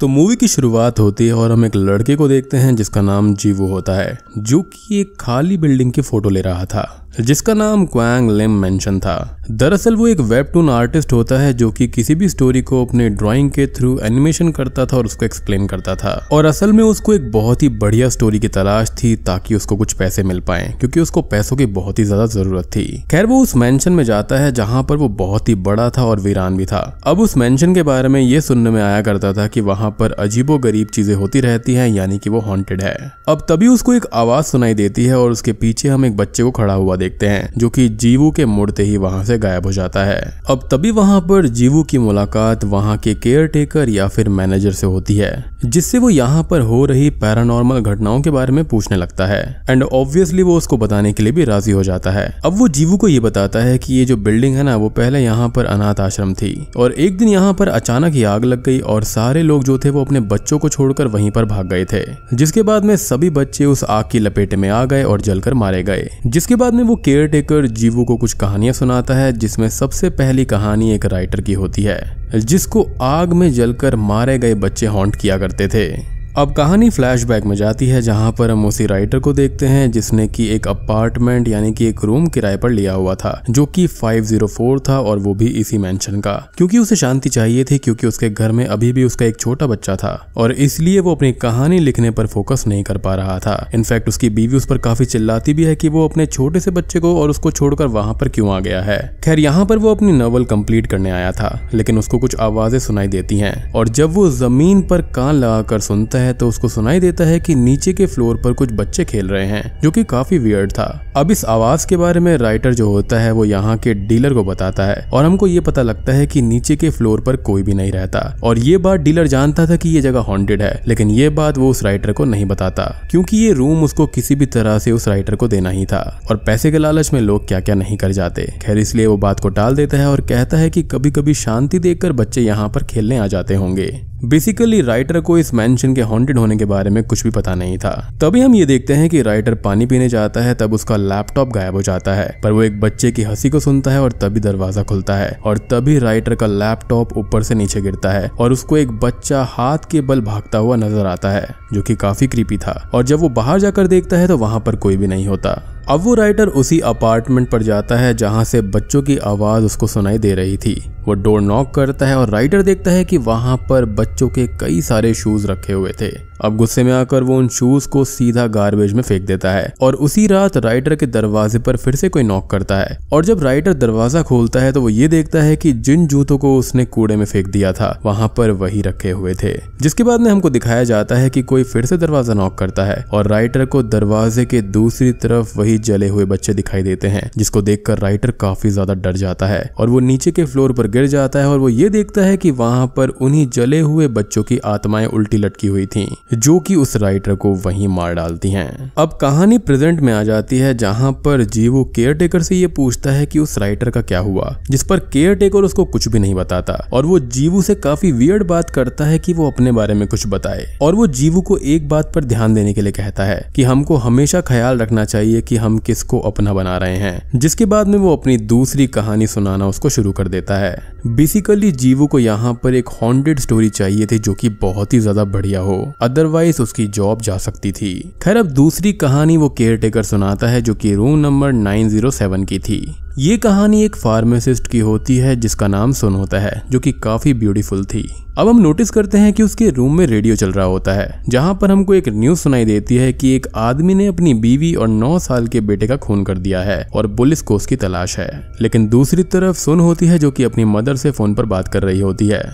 तो मूवी की शुरुआत होती है और हम एक लड़के को देखते हैं जिसका नाम जीवो होता है जो कि एक खाली बिल्डिंग की फोटो ले रहा था जिसका नाम क्वांग लिम मेंशन था दरअसल वो एक वेबटून आर्टिस्ट होता है जो कि किसी भी स्टोरी को अपने ड्राइंग के थ्रू एनिमेशन करता था और उसको एक्सप्लेन करता था और असल में उसको एक बहुत ही बढ़िया स्टोरी की तलाश थी ताकि उसको कुछ पैसे मिल पाए क्योंकि उसको पैसों की बहुत ही ज्यादा जरूरत थी खैर वो उस मैंशन में जाता है जहाँ पर वो बहुत ही बड़ा था और वीरान भी था अब उस मैंशन के बारे में ये सुनने में आया करता था कि वहाँ वहां पर अजीबो गरीब चीजें होती रहती हैं यानी कि वो हॉन्टेड है अब तभी उसको एक आवाज सुनाई देती है और उसके पीछे हम एक बच्चे को खड़ा हुआ देखते हैं जो कि जीवू के मुड़ते ही वहां से गायब हो जाता है अब तभी वहां पर जीवू की मुलाकात वहां के केयर टेकर या फिर मैनेजर से होती है जिससे वो यहाँ पर हो रही पैरानॉर्मल घटनाओं के बारे में पूछने लगता है एंड ऑब्वियसली वो उसको बताने के लिए भी राजी हो जाता है अब वो जीवू को ये बताता है कि ये जो बिल्डिंग है ना वो पहले यहाँ पर अनाथ आश्रम थी और एक दिन यहाँ पर अचानक ही आग लग गई और सारे लोग जो जो थे वो अपने बच्चों को छोड़कर वहीं पर भाग गए थे जिसके बाद में सभी बच्चे उस आग की लपेट में आ गए और जलकर मारे गए जिसके बाद में वो केयर टेकर जीवू को कुछ कहानियां सुनाता है जिसमें सबसे पहली कहानी एक राइटर की होती है जिसको आग में जलकर मारे गए बच्चे हॉन्ट किया करते थे अब कहानी फ्लैशबैक में जाती है जहां पर हम उसी राइटर को देखते हैं जिसने कि एक अपार्टमेंट यानी कि एक रूम किराए पर लिया हुआ था जो कि 504 था और वो भी इसी मेंशन का क्योंकि उसे शांति चाहिए थी क्योंकि उसके घर में अभी भी उसका एक छोटा बच्चा था और इसलिए वो अपनी कहानी लिखने पर फोकस नहीं कर पा रहा था इनफैक्ट उसकी बीवी उस पर काफी चिल्लाती भी है की वो अपने छोटे से बच्चे को और उसको छोड़कर वहां पर क्यों आ गया है खैर यहाँ पर वो अपनी नॉवल कंप्लीट करने आया था लेकिन उसको कुछ आवाजें सुनाई देती है और जब वो जमीन पर कान लगाकर सुनता है है तो उसको सुनाई देता है कि नीचे के फ्लोर पर कुछ बच्चे खेल रहे हैं जो कि काफी वियर्ड था अब इस आवाज के बारे में राइटर जो होता है वो यहाँ के डीलर को बताता है और हमको ये पता लगता है कि नीचे के फ्लोर पर कोई भी नहीं रहता और ये बात डीलर जानता था कि ये जगह हॉन्टेड है लेकिन ये बात वो उस राइटर को नहीं बताता क्योंकि ये रूम उसको किसी भी तरह से उस राइटर को देना ही था और पैसे के लालच में लोग क्या क्या नहीं कर जाते खैर इसलिए वो बात को टाल देता है और कहता है कि कभी कभी शांति देखकर बच्चे यहाँ पर खेलने आ जाते होंगे बेसिकली राइटर को इस मैंशन के हॉन्टेड होने के बारे में कुछ भी पता नहीं था तभी हम ये देखते हैं कि राइटर पानी पीने जाता है तब उसका लैपटॉप गायब हो जाता है पर वो एक बच्चे की हंसी को सुनता है और तभी दरवाजा खुलता है और तभी राइटर का लैपटॉप ऊपर से नीचे गिरता है और उसको एक बच्चा हाथ के बल भागता हुआ नजर आता है जो की काफी कृपी था और जब वो बाहर जाकर देखता है तो वहां पर कोई भी नहीं होता अब वो राइटर उसी अपार्टमेंट पर जाता है जहां से बच्चों की आवाज उसको सुनाई दे रही थी वो डोर नॉक करता है और राइटर देखता है कि वहां पर बच्चों के कई सारे शूज रखे हुए थे अब गुस्से में आकर वो उन शूज को सीधा गार्बेज में फेंक देता है और उसी रात राइटर के दरवाजे पर फिर से कोई नॉक करता है और जब राइटर दरवाजा खोलता है तो वो ये देखता है कि जिन जूतों को उसने कूड़े में फेंक दिया था वहां पर वही रखे हुए थे जिसके बाद में हमको दिखाया जाता है कि कोई फिर से दरवाजा नॉक करता है और राइटर को दरवाजे के दूसरी तरफ वही जले हुए बच्चे दिखाई देते हैं जिसको देख राइटर काफी ज्यादा डर जाता है और वो नीचे के फ्लोर पर गिर जाता है और वो ये देखता है कि वहां पर उन्हीं जले हुए बच्चों की आत्माएं उल्टी लटकी हुई थी जो कि उस राइटर को वहीं मार डालती हैं अब कहानी प्रेजेंट में आ जाती है जहां पर जीवो केयर टेकर से ये पूछता है कि उस राइटर का क्या हुआ जिस पर केयर टेकर उसको कुछ भी नहीं बताता और वो जीवू से काफी वियर्ड बात करता है कि वो अपने बारे में कुछ बताए और वो जीवू को एक बात पर ध्यान देने के लिए कहता है कि हमको हमेशा ख्याल रखना चाहिए कि हम किसको अपना बना रहे हैं जिसके बाद में वो अपनी दूसरी कहानी सुनाना उसको शुरू कर देता है बेसिकली जीवू को यहाँ पर एक हॉन्टेड स्टोरी चाहिए थी जो की बहुत ही ज्यादा बढ़िया हो अदरवाइज उसकी जॉब जा सकती थी खैर अब दूसरी कहानी वो केयर टेकर सुनाता है जो कि रूम नंबर 907 की थी ये कहानी एक फार्मासिस्ट की होती है जिसका नाम सुन होता है जो कि काफी ब्यूटीफुल थी अब हम नोटिस करते हैं कि उसके रूम में रेडियो चल रहा होता है जहां पर हमको एक न्यूज सुनाई देती है कि एक आदमी ने अपनी बीवी और 9 साल के बेटे का खून कर दिया है और पुलिस को उसकी तलाश है लेकिन दूसरी तरफ सुन होती है जो कि अपनी मदर से फोन पर बात कर रही होती है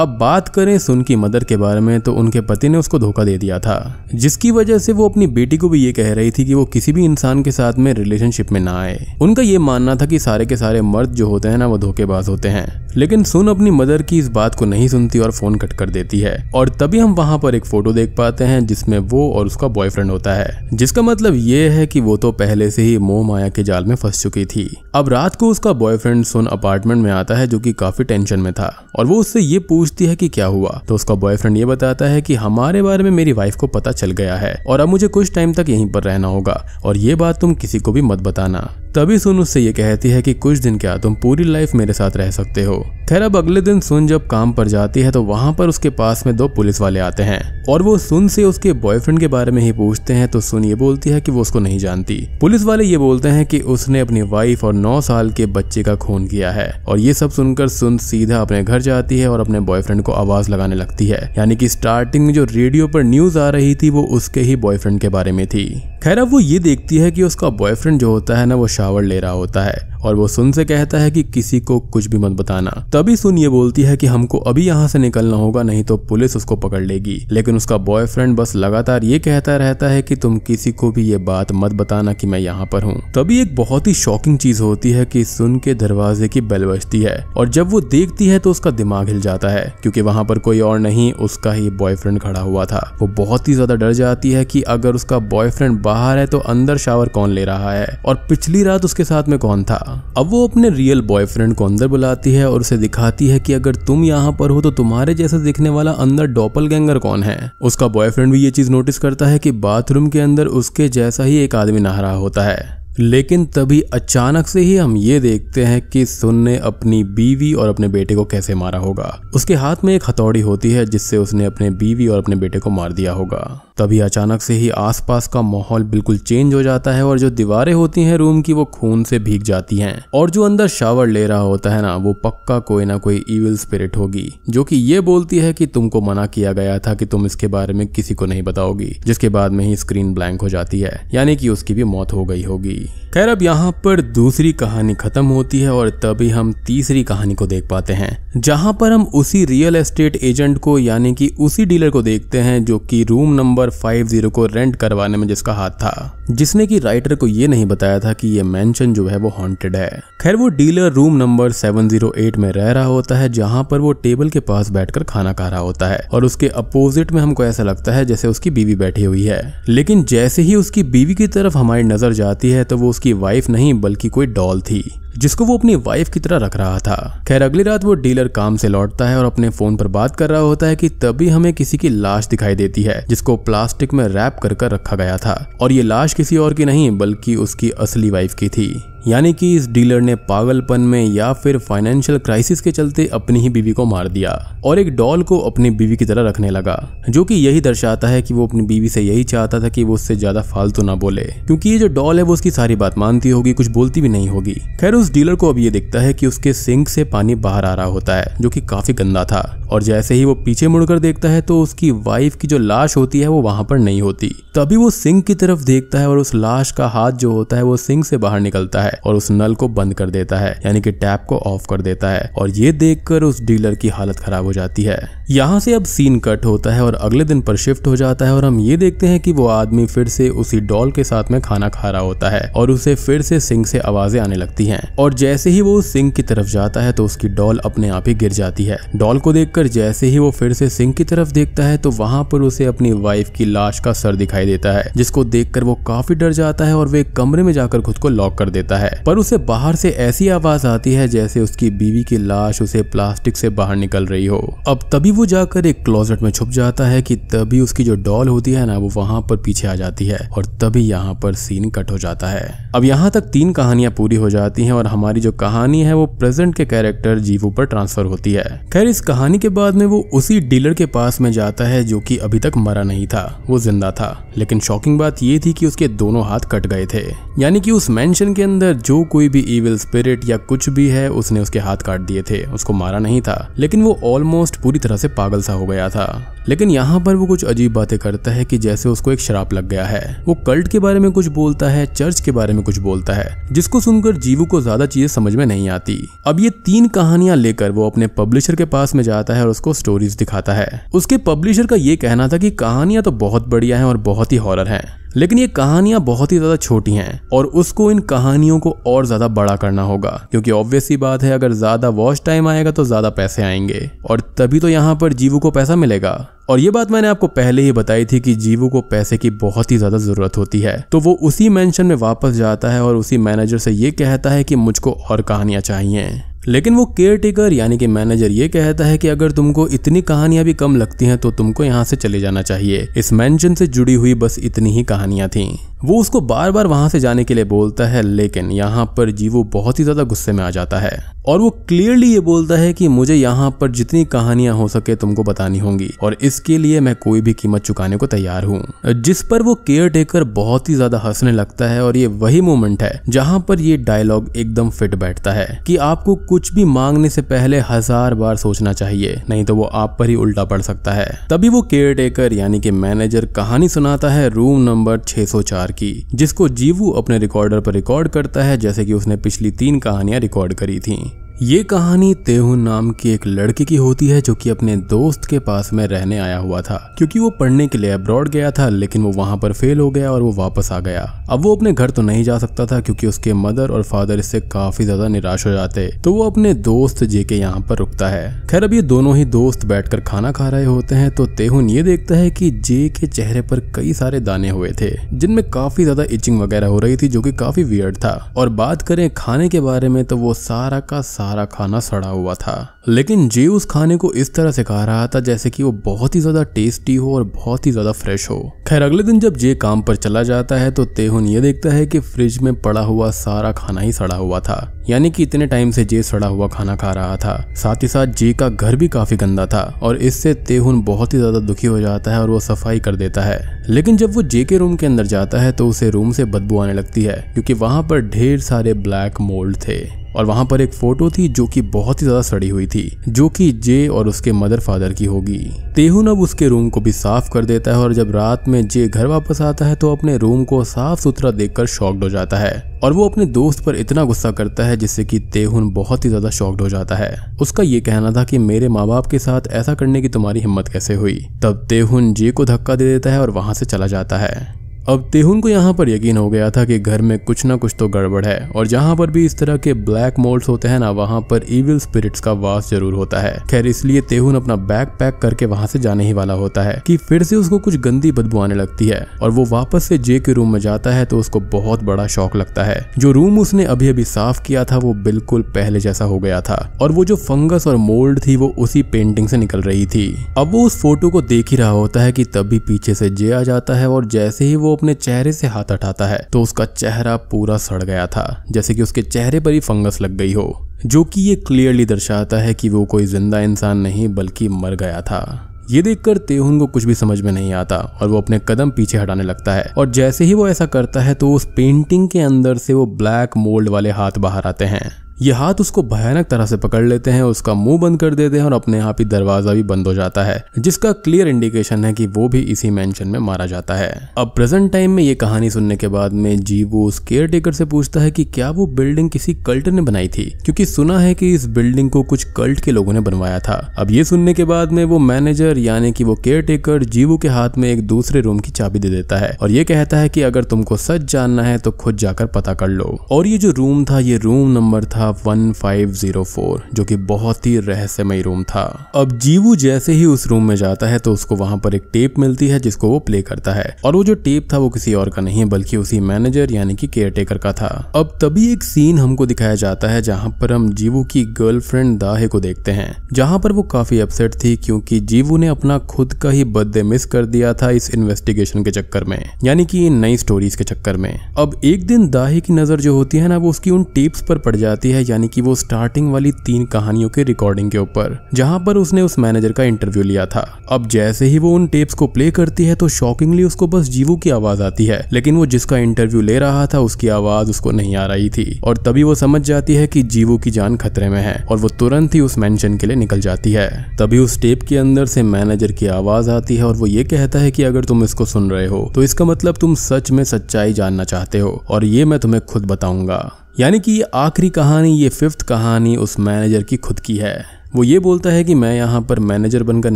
अब बात करें सुन की मदर के बारे में तो उनके पति ने उसको धोखा दे दिया था जिसकी वजह से वो अपनी बेटी को भी ये कह रही थी कि वो किसी भी इंसान के साथ में रिलेशनशिप में ना आए उनका ये मानना था कि सारे के सारे मर्द जो होते हैं ना वो धोखेबाज होते हैं लेकिन सुन अपनी मदर की इस बात को नहीं सुनती और फोन कट कर देती है और तभी हम वहां पर एक फोटो देख पाते हैं जिसमें वो और उसका बॉयफ्रेंड होता है जिसका मतलब ये है कि वो तो पहले से ही मोह माया के जाल में फंस चुकी थी अब रात को उसका बॉयफ्रेंड सुन अपार्टमेंट में आता है जो कि काफी टेंशन में था और वो उससे ये पूछ पूछती है कि क्या हुआ तो उसका बॉयफ्रेंड ये बताता है कि हमारे बारे में मेरी वाइफ को पता चल गया है और अब मुझे कुछ टाइम तक यहीं पर रहना होगा और ये बात तुम किसी को भी मत बताना तभी सुन उससे ये कहती है कि कुछ दिन क्या तुम पूरी लाइफ मेरे साथ रह सकते हो खैर अब अगले दिन सुन जब काम पर जाती है तो वहां पर उसके पास में दो पुलिस वाले आते हैं और वो सुन से उसके बॉयफ्रेंड के बारे में ही पूछते हैं तो सुन ये बोलती है कि वो उसको नहीं जानती पुलिस वाले ये बोलते हैं कि उसने अपनी वाइफ और नौ साल के बच्चे का खून किया है और ये सब सुनकर सुन सीधा अपने घर जाती है और अपने बॉयफ्रेंड को आवाज लगाने लगती है यानी कि स्टार्टिंग में जो रेडियो पर न्यूज आ रही थी वो उसके ही बॉयफ्रेंड के बारे में थी खैर अब वो ये देखती है कि उसका बॉयफ्रेंड जो होता है ना वो शावर ले रहा होता है और वो सुन से कहता है कि किसी को कुछ भी मत बताना तभी सुन ये बोलती है कि हमको अभी यहाँ से निकलना होगा नहीं तो पुलिस उसको पकड़ लेगी लेकिन उसका बॉयफ्रेंड बस लगातार ये कहता रहता है कि तुम किसी को भी ये बात मत बताना कि मैं यहाँ पर हूँ तभी एक बहुत ही शॉकिंग चीज होती है की सुन के दरवाजे की बेल बजती है और जब वो देखती है तो उसका दिमाग हिल जाता है क्योंकि वहां पर कोई और नहीं उसका ही बॉयफ्रेंड खड़ा हुआ था वो बहुत ही ज्यादा डर जाती है कि अगर उसका बॉयफ्रेंड बाहर है तो अंदर शावर कौन ले रहा है और पिछली रात उसके साथ में कौन था था अब वो अपने रियल बॉयफ्रेंड को अंदर बुलाती है और उसे दिखाती है कि अगर तुम यहाँ पर हो तो तुम्हारे जैसे दिखने वाला अंदर डॉपल कौन है उसका बॉयफ्रेंड भी ये चीज नोटिस करता है कि बाथरूम के अंदर उसके जैसा ही एक आदमी नहा होता है लेकिन तभी अचानक से ही हम ये देखते हैं कि सुन ने अपनी बीवी और अपने बेटे को कैसे मारा होगा उसके हाथ में एक हथौड़ी होती है जिससे उसने अपने बीवी और अपने बेटे को मार दिया होगा तभी अचानक से ही आसपास का माहौल बिल्कुल चेंज हो जाता है और जो दीवारें होती हैं रूम की वो खून से भीग जाती हैं और जो अंदर शावर ले रहा होता है ना वो पक्का कोई ना कोई इविल स्पिरिट होगी जो कि ये बोलती है कि तुमको मना किया गया था कि तुम इसके बारे में किसी को नहीं बताओगी जिसके बाद में ही स्क्रीन ब्लैंक हो जाती है यानी कि उसकी भी मौत हो गई होगी खैर अब यहाँ पर दूसरी कहानी खत्म होती है और तभी हम तीसरी कहानी को देख पाते हैं जहाँ पर हम उसी रियल एस्टेट एजेंट को यानी कि उसी डीलर को देखते हैं जो कि रूम नंबर 2050 को रेंट करवाने में जिसका हाथ था जिसने की राइटर को ये नहीं बताया था कि ये मेंशन जो है वो हॉन्टेड है खैर वो डीलर रूम नंबर 708 में रह रहा होता है जहां पर वो टेबल के पास बैठकर खाना खा रहा होता है और उसके अपोजिट में हमको ऐसा लगता है जैसे उसकी बीवी बैठी हुई है लेकिन जैसे ही उसकी बीवी की तरफ हमारी नजर जाती है तो वो उसकी वाइफ नहीं बल्कि कोई डॉल थी जिसको वो अपनी वाइफ की तरह रख रहा था खैर अगली रात वो डीलर काम से लौटता है और अपने फोन पर बात कर रहा होता है कि तभी हमें किसी की लाश दिखाई देती है जिसको प्लास्टिक प्लास्टिक में रैप कर कर रखा गया था और ये लाश किसी और की नहीं बल्कि उसकी असली वाइफ की थी यानी कि इस डीलर ने पागलपन में या फिर फाइनेंशियल क्राइसिस के चलते अपनी ही बीवी को मार दिया और एक डॉल को अपनी बीवी की तरह रखने लगा जो कि यही दर्शाता है कि वो अपनी बीवी से यही चाहता था कि वो उससे ज्यादा फालतू ना बोले क्योंकि ये जो डॉल है वो उसकी सारी बात मानती होगी कुछ बोलती भी नहीं होगी खैर उस डीलर को अब ये दिखता है की उसके सिंक से पानी बाहर आ रहा होता है जो की काफी गंदा था और जैसे ही वो पीछे मुड़कर देखता है तो उसकी वाइफ की जो लाश होती है वो वहां पर नहीं होती तभी वो सिंक की तरफ देखता है और उस लाश का हाथ जो होता है वो सिंक से बाहर निकलता है है और उस नल को बंद कर देता है यानी कि टैप को ऑफ कर देता है और ये देखकर उस डीलर की हालत खराब हो जाती है यहाँ से अब सीन कट होता है और अगले दिन पर शिफ्ट हो जाता है और हम ये देखते हैं कि वो आदमी फिर से उसी डॉल के साथ में खाना खा रहा होता है और उसे फिर से सिंह से आवाजें आने लगती हैं और जैसे ही वो सिंह की तरफ जाता है तो उसकी डॉल अपने आप ही गिर जाती है डॉल को देखकर जैसे ही वो फिर से सिंह की तरफ देखता है तो वहां पर उसे अपनी वाइफ की लाश का सर दिखाई देता है जिसको देख वो काफी डर जाता है और वे कमरे में जाकर खुद को लॉक कर देता है पर उसे बाहर से ऐसी आवाज आती है जैसे उसकी बीवी की लाश उसे प्लास्टिक से बाहर निकल रही हो अब तभी वो जाकर एक क्लोजेट में छुप जाता है कि तभी उसकी जो डॉल होती है ना वो वहां पर पीछे आ जाती है और तभी यहाँ पर सीन कट हो जाता है अब यहाँ तक तीन कहानियां पूरी हो जाती हैं और हमारी जो कहानी है वो प्रेजेंट के कैरेक्टर जीवो पर ट्रांसफर होती है खैर इस कहानी के बाद में वो उसी डीलर के पास में जाता है जो की अभी तक मरा नहीं था वो जिंदा था लेकिन शॉकिंग बात ये थी कि उसके दोनों हाथ कट गए थे यानी कि उस मेंशन के अंदर जो कोई भी इविल स्पिरिट या कुछ भी है उसने उसके हाथ काट दिए थे उसको मारा नहीं था लेकिन वो ऑलमोस्ट पूरी तरह से पागल सा हो गया था लेकिन यहाँ पर वो कुछ अजीब बातें करता है कि जैसे उसको एक शराब लग गया है वो कल्ट के बारे में कुछ बोलता है चर्च के बारे में कुछ बोलता है जिसको सुनकर जीवू को ज्यादा चीजें समझ में नहीं आती अब ये तीन कहानियां लेकर वो अपने पब्लिशर के पास में जाता है और उसको स्टोरीज दिखाता है उसके पब्लिशर का ये कहना था कि कहानियां तो बहुत बढ़िया है और बहुत ही हॉरर है लेकिन ये कहानियां बहुत ही ज्यादा छोटी हैं और उसको इन कहानियों को और ज्यादा बड़ा करना होगा क्योंकि ऑब्वियसली बात है अगर ज्यादा वॉच टाइम आएगा तो ज्यादा पैसे आएंगे और तभी तो यहाँ पर जीवू को पैसा मिलेगा और ये बात मैंने आपको पहले ही बताई थी कि जीवू को पैसे की बहुत ही ज्यादा जरूरत होती है तो वो उसी मेंशन में वापस जाता है और उसी मैनेजर से ये कहता है कि मुझको और कहानियां चाहिए लेकिन वो केयर टेकर यानी कि मैनेजर ये कहता है कि अगर तुमको इतनी कहानियां भी कम लगती हैं तो तुमको यहाँ से चले जाना चाहिए इस मैंशन से जुड़ी हुई बस इतनी ही कहानियां थी वो उसको बार बार वहां से जाने के लिए बोलता है लेकिन यहाँ पर जीवो बहुत ही ज्यादा गुस्से में आ जाता है और वो क्लियरली ये बोलता है कि मुझे यहाँ पर जितनी कहानियां हो सके तुमको बतानी होंगी और इसके लिए मैं कोई भी कीमत चुकाने को तैयार हूँ जिस पर वो केयर टेकर बहुत ही ज्यादा हंसने लगता है और ये वही मोमेंट है जहाँ पर ये डायलॉग एकदम फिट बैठता है कि आपको कुछ भी मांगने से पहले हजार बार सोचना चाहिए नहीं तो वो आप पर ही उल्टा पड़ सकता है तभी वो केयर टेकर यानी कि मैनेजर कहानी सुनाता है रूम नंबर 604 की जिसको जीवू अपने रिकॉर्डर पर रिकॉर्ड करता है जैसे कि उसने पिछली तीन कहानियां रिकॉर्ड करी थी ये कहानी तेहू नाम की एक लड़के की होती है जो कि अपने दोस्त के पास में रहने आया हुआ था क्योंकि वो पढ़ने के लिए अब्रॉड गया था लेकिन वो वहां पर फेल हो गया और वो वापस आ गया अब वो अपने घर तो नहीं जा सकता था क्योंकि उसके मदर और फादर इससे काफी ज्यादा निराश हो जाते तो वो अपने दोस्त जे के यहाँ पर रुकता है खैर अब ये दोनों ही दोस्त बैठ खाना खा रहे होते हैं तो तेहुन ये देखता है की जे के चेहरे पर कई सारे दाने हुए थे जिनमें काफी ज्यादा इचिंग वगैरह हो रही थी जो की काफी वियर्ड था और बात करें खाने के बारे में तो वो सारा का सारा सारा खाना सड़ा हुआ था लेकिन जे उस खाने को इस तरह से खा रहा था जैसे कि वो बहुत ही ज्यादा टेस्टी हो और बहुत ही ज्यादा फ्रेश हो खैर अगले दिन जब जे काम पर चला जाता है तो तेहुन ये देखता है कि फ्रिज में पड़ा हुआ सारा खाना ही सड़ा हुआ था यानी कि इतने टाइम से जे सड़ा हुआ खाना खा रहा था साथ ही साथ जे का घर भी काफी गंदा था और इससे तेहुन बहुत ही ज्यादा दुखी हो जाता है और वो सफाई कर देता है लेकिन जब वो जे के रूम के अंदर जाता है तो उसे रूम से बदबू आने लगती है क्योंकि वहां पर ढेर सारे ब्लैक मोल्ड थे और वहां पर एक फोटो थी जो कि बहुत ही ज्यादा सड़ी हुई थी जो कि जे और उसके मदर फादर की होगी तेहुन अब उसके रूम को भी साफ कर देता है और जब रात में जे घर वापस आता है तो अपने रूम को साफ सुथरा देखकर शॉक्ड हो जाता है और वो अपने दोस्त पर इतना गुस्सा करता है जिससे कि तेहुन बहुत ही ज्यादा शॉक्ड हो जाता है उसका ये कहना था कि मेरे माँ बाप के साथ ऐसा करने की तुम्हारी हिम्मत कैसे हुई तब तेहुन जे को धक्का दे देता है और वहां से चला जाता है अब तेहुन को यहाँ पर यकीन हो गया था कि घर में कुछ ना कुछ तो गड़बड़ है और जहाँ पर भी इस तरह के ब्लैक मोल्ड होते हैं ना वहाँ पर इविल स्पिरिट्स का वास जरूर होता है खैर इसलिए तेहुन अपना बैग पैक करके वहाँ से जाने ही वाला होता है कि फिर से उसको कुछ गंदी बदबू आने लगती है और वो वापस से जे के रूम में जाता है तो उसको बहुत बड़ा शौक लगता है जो रूम उसने अभी अभी साफ किया था वो बिल्कुल पहले जैसा हो गया था और वो जो फंगस और मोल्ड थी वो उसी पेंटिंग से निकल रही थी अब वो उस फोटो को देख ही रहा होता है की तभी पीछे से जे आ जाता है और जैसे ही वो अपने चेहरे से हाथ हटाता है तो उसका चेहरा पूरा सड़ गया था जैसे कि उसके चेहरे पर ही फंगस लग गई हो जो कि ये क्लियरली दर्शाता है कि वो कोई जिंदा इंसान नहीं बल्कि मर गया था ये देखकर तेहुन को कुछ भी समझ में नहीं आता और वो अपने कदम पीछे हटाने लगता है और जैसे ही वो ऐसा करता है तो उस पेंटिंग के अंदर से वो ब्लैक मोल्ड वाले हाथ बाहर आते हैं ये हाथ उसको भयानक तरह से पकड़ लेते हैं उसका मुंह बंद कर देते हैं और अपने आप ही दरवाजा भी बंद हो जाता है जिसका क्लियर इंडिकेशन है कि वो भी इसी मेंशन में मारा जाता है अब प्रेजेंट टाइम में ये कहानी सुनने के बाद में जीवो उस केयर टेकर से पूछता है कि क्या वो बिल्डिंग किसी कल्ट ने बनाई थी क्योंकि सुना है कि इस बिल्डिंग को कुछ कल्ट के लोगों ने बनवाया था अब ये सुनने के बाद में वो मैनेजर यानी कि वो केयर टेकर जीवो के हाथ में एक दूसरे रूम की चाबी दे देता है और ये कहता है कि अगर तुमको सच जानना है तो खुद जाकर पता कर लो और ये जो रूम था ये रूम नंबर था 1504 जो कि बहुत ही रहस्यमय रूम था अब जीवू जैसे ही उस रूम में जाता है तो उसको वहां पर एक टेप मिलती है जिसको वो प्ले करता है और वो जो टेप था वो किसी और का नहीं बल्कि उसी मैनेजर यानी कि टेकर का था अब तभी एक सीन हमको दिखाया जाता है जहां पर हम जीवू की गर्लफ्रेंड दाहे को देखते हैं जहां पर वो काफी अपसेट थी क्योंकि जीवू ने अपना खुद का ही बर्थडे मिस कर दिया था इस इन्वेस्टिगेशन के चक्कर में यानी कि नई स्टोरीज के चक्कर में अब एक दिन दाहे की नजर जो होती है ना वो उसकी उन टिप्स पर पड़ जाती है है यानी कि वो स्टार्टिंग वाली तीन कहानियों के रिकॉर्डिंग के ऊपर जहां पर उसने उस मैनेजर का इंटरव्यू लिया था अब जैसे ही वो उन टेप्स को प्ले करती है तो शॉकिंगली उसको बस जीवू की आवाज आती है लेकिन वो जिसका इंटरव्यू ले रहा था उसकी आवाज उसको नहीं आ रही थी और तभी वो समझ जाती है की जीवू की जान खतरे में है और वो तुरंत ही उस मैंशन के लिए निकल जाती है तभी उस टेप के अंदर से मैनेजर की आवाज आती है और वो ये कहता है की अगर तुम इसको सुन रहे हो तो इसका मतलब तुम सच में सच्चाई जानना चाहते हो और ये मैं तुम्हें खुद बताऊंगा यानी कि ये आखिरी कहानी ये फिफ्थ कहानी उस मैनेजर की खुद की है वो ये बोलता है कि मैं यहाँ पर मैनेजर बनकर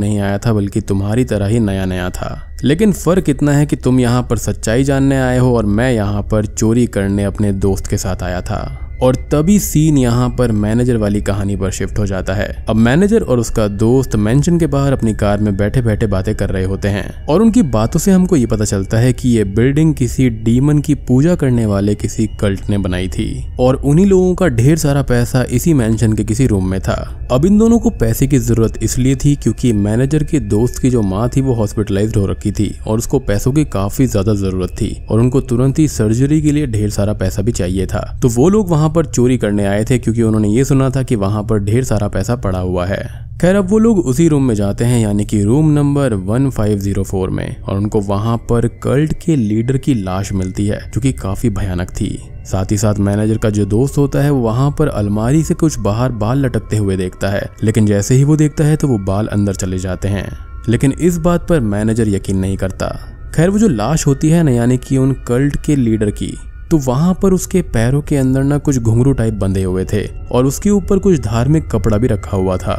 नहीं आया था बल्कि तुम्हारी तरह ही नया नया था लेकिन फ़र्क इतना है कि तुम यहाँ पर सच्चाई जानने आए हो और मैं यहाँ पर चोरी करने अपने दोस्त के साथ आया था और तभी सीन यहाँ पर मैनेजर वाली कहानी पर शिफ्ट हो जाता है अब मैनेजर और उसका दोस्त मेंशन के बाहर अपनी कार में बैठे बैठे बातें कर रहे होते हैं और उनकी बातों से हमको ये पता चलता है कि ये बिल्डिंग किसी डीमन की पूजा करने वाले किसी कल्ट ने बनाई थी और उन्ही लोगों का ढेर सारा पैसा इसी मैंशन के किसी रूम में था अब इन दोनों को पैसे की जरूरत इसलिए थी क्योंकि मैनेजर के दोस्त की जो माँ थी वो हॉस्पिटलाइज हो रखी थी और उसको पैसों की काफी ज्यादा जरूरत थी और उनको तुरंत ही सर्जरी के लिए ढेर सारा पैसा भी चाहिए था तो वो लोग वहाँ पर चोरी करने आए थे क्योंकि उन्होंने ये सुना था कि वहाँ पर ढेर सारा पैसा पड़ा हुआ है खैर अब वो लोग उसी रूम में जाते हैं यानी कि रूम नंबर 1504 में और उनको वहाँ पर कल्ट के लीडर की लाश मिलती है जो कि काफी भयानक थी साथ ही साथ मैनेजर का जो दोस्त होता है वो वहाँ पर अलमारी से कुछ बाहर बाल लटकते हुए देखता है लेकिन जैसे ही वो देखता है तो वो बाल अंदर चले जाते हैं लेकिन इस बात पर मैनेजर यकीन नहीं करता खैर वो जो लाश होती है ना यानी कि उन कल्ट के लीडर की तो वहां पर उसके पैरों के अंदर ना कुछ घुंघरू टाइप बंधे हुए थे और उसके ऊपर कुछ धार्मिक कपड़ा भी रखा हुआ था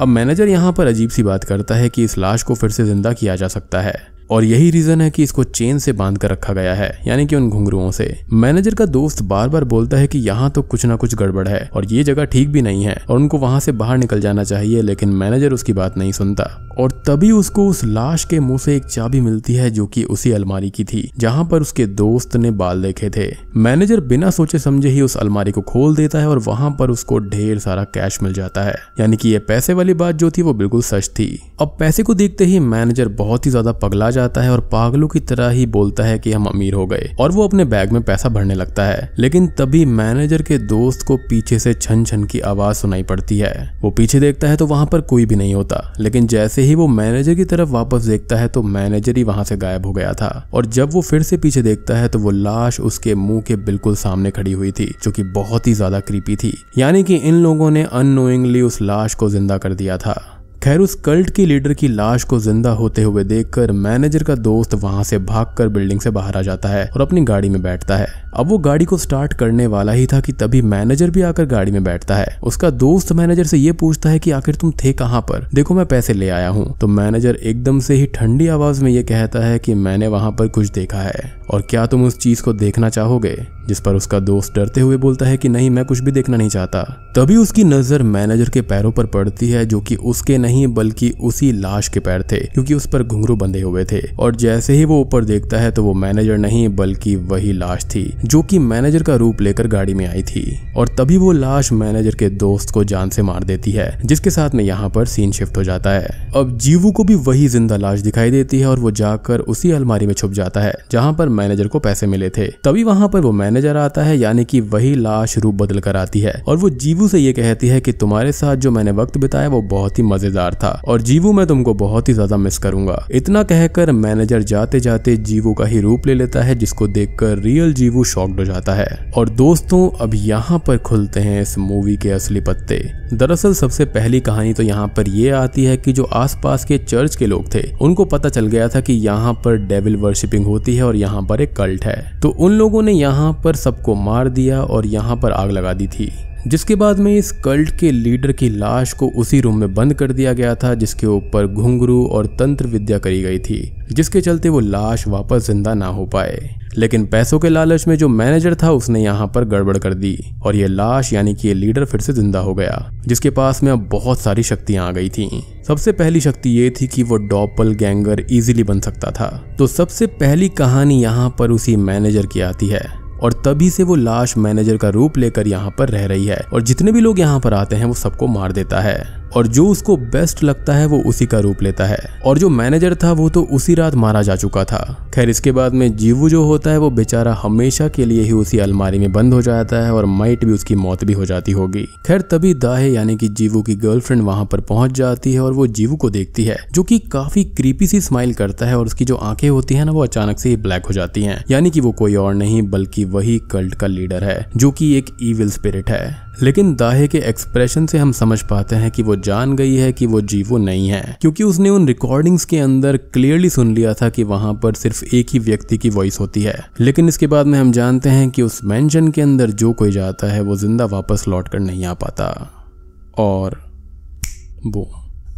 अब मैनेजर यहाँ पर अजीब सी बात करता है कि इस लाश को फिर से जिंदा किया जा सकता है और यही रीज़न है कि इसको चेन से बांध कर रखा गया है यानी कि उन घुंघरुओं से मैनेजर का दोस्त बार बार बोलता है कि यहाँ तो कुछ ना कुछ गड़बड़ है और ये जगह ठीक भी नहीं है और उनको वहां से बाहर निकल जाना चाहिए लेकिन मैनेजर उसकी बात नहीं सुनता और तभी उसको उस लाश के मुंह से एक चाबी मिलती है जो कि उसी अलमारी की थी जहां पर उसके दोस्त ने बाल देखे थे मैनेजर बिना सोचे समझे ही उस अलमारी को खोल देता है और वहां पर उसको ढेर सारा कैश मिल जाता है यानी कि ये पैसे वाली बात जो थी वो बिल्कुल सच थी अब पैसे को देखते ही मैनेजर बहुत ही ज्यादा पगला जाता है और पागलों की तरह ही बोलता है कि हम अमीर हो गए और वो अपने बैग में पैसा भरने लगता है लेकिन तभी मैनेजर के दोस्त को पीछे से छन छन की आवाज सुनाई पड़ती है वो पीछे देखता है तो वहां पर कोई भी नहीं होता लेकिन जैसे ही वो मैनेजर की तरफ वापस देखता है तो मैनेजर ही वहां से गायब हो गया था और जब वो फिर से पीछे देखता है तो वो लाश उसके मुंह के बिल्कुल सामने खड़ी हुई थी जो की बहुत ही ज्यादा कृपी थी यानी कि इन लोगों ने अनोइंगली उस लाश को जिंदा कर दिया था खैर उस कल्ट की लीडर की लाश को जिंदा होते हुए देखकर मैनेजर का दोस्त वहां से भागकर बिल्डिंग से बाहर आ जाता है और अपनी गाड़ी में बैठता है अब वो गाड़ी को स्टार्ट करने वाला ही था कि तभी मैनेजर भी आकर गाड़ी में बैठता है उसका दोस्त मैनेजर से ये पूछता है कि आखिर तुम थे कहाँ पर देखो मैं पैसे ले आया हूँ तो मैनेजर एकदम से ही ठंडी आवाज में ये कहता है कि मैंने वहां पर कुछ देखा है और क्या तुम उस चीज को देखना चाहोगे जिस पर उसका दोस्त डरते हुए बोलता है कि नहीं मैं कुछ भी देखना नहीं चाहता तभी उसकी नजर मैनेजर के पैरों पर पड़ती है जो कि उसके नहीं बल्कि उसी लाश के पैर थे क्योंकि उस पर घुंघरू बंधे हुए थे और जैसे ही वो ऊपर देखता है तो वो मैनेजर नहीं बल्कि वही लाश थी जो कि मैनेजर का रूप लेकर गाड़ी में आई थी और तभी वो लाश मैनेजर के दोस्त को जान से मार देती है जिसके साथ में यहाँ पर सीन शिफ्ट हो जाता है अब जीवू को भी वही जिंदा लाश दिखाई देती है और वो जाकर उसी अलमारी में छुप जाता है जहाँ पर मैनेजर को पैसे मिले थे तभी वहाँ पर वो मैनेजर नजर आता है यानी कि वही लाश रूप बदल कर आती है और वो जीवू से ये कहती है कि तुम्हारे साथ जो मैंने वक्त बिताया वो बहुत ही मजेदार था और जीवू मैं तुमको बहुत ही ज्यादा मिस करूंगा इतना कहकर मैनेजर जाते जाते जीवू का ही रूप ले लेता है जिसको देखकर रियल जीवू शॉक्ड हो जाता है और दोस्तों अब यहाँ पर खुलते हैं इस मूवी के असली पत्ते दरअसल सबसे पहली कहानी तो यहाँ पर ये आती है कि जो आसपास के चर्च के लोग थे उनको पता चल गया था कि यहाँ पर डेविल वर्शिपिंग होती है और यहाँ पर एक कल्ट है तो उन लोगों ने यहाँ पर सबको मार दिया और यहाँ पर आग लगा दी थी जिसके बाद में इस कल्ट के लीडर की लाश को उसी रूम में बंद कर दिया गया था जिसके ऊपर घुंघरू और तंत्र विद्या करी गई थी जिसके चलते वो लाश वापस जिंदा ना हो पाए लेकिन पैसों के लालच में जो मैनेजर था उसने यहाँ पर गड़बड़ कर दी और ये लाश यानी कि ये लीडर फिर से जिंदा हो गया जिसके पास में अब बहुत सारी शक्तियां आ गई थी सबसे पहली शक्ति ये थी कि वो डॉपल गैंगर इजिली बन सकता था तो सबसे पहली कहानी यहाँ पर उसी मैनेजर की आती है और तभी से वो लाश मैनेजर का रूप लेकर यहाँ पर रह रही है और जितने भी लोग यहाँ पर आते हैं वो सबको मार देता है और जो उसको बेस्ट लगता है वो उसी का रूप लेता है और जो मैनेजर था वो तो उसी रात मारा जा चुका था खैर इसके बाद में जीवू जो होता है वो बेचारा हमेशा के लिए ही उसी अलमारी में बंद हो जाता है और माइट भी उसकी मौत भी हो जाती होगी खैर तभी दाहे यानी कि जीवू की गर्लफ्रेंड वहां पर पहुंच जाती है और वो जीवू को देखती है जो की काफी क्रीपी सी स्माइल करता है और उसकी जो आंखें होती है ना वो अचानक से ही ब्लैक हो जाती है यानी कि वो कोई और नहीं बल्कि वही कल्ट का लीडर है जो की एक ईविल स्पिरिट है लेकिन दाहे के एक्सप्रेशन से हम समझ पाते हैं कि वो जान गई है कि वो जीवो नहीं है क्योंकि उसने उन रिकॉर्डिंग्स के अंदर क्लियरली सुन लिया था कि वहां पर सिर्फ एक ही व्यक्ति की वॉइस होती है लेकिन इसके बाद में हम जानते हैं कि उस मैंशन के अंदर जो कोई जाता है वो जिंदा वापस लौट कर नहीं आ पाता और वो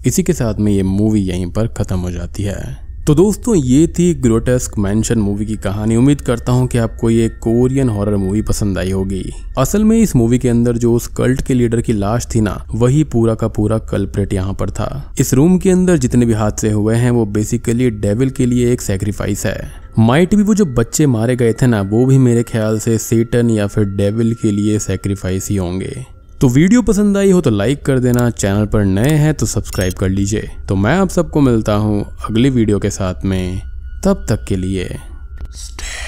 इसी के साथ में ये मूवी यहीं पर ख़त्म हो जाती है तो दोस्तों ये थी ग्रोटेस्क मैंशन मूवी की कहानी उम्मीद करता हूँ कि आपको ये कोरियन हॉरर मूवी पसंद आई होगी असल में इस मूवी के अंदर जो उस कल्ट के लीडर की लाश थी ना वही पूरा का पूरा कल्प्रेट यहाँ पर था इस रूम के अंदर जितने भी हादसे हुए हैं वो बेसिकली डेविल के लिए एक सेक्रीफाइस है माइट भी वो जो बच्चे मारे गए थे ना वो भी मेरे ख्याल से सेटन या फिर डेविल के लिए सेक्रीफाइस ही होंगे तो वीडियो पसंद आई हो तो लाइक कर देना चैनल पर नए हैं तो सब्सक्राइब कर लीजिए तो मैं आप सबको मिलता हूँ अगली वीडियो के साथ में तब तक के लिए Stay.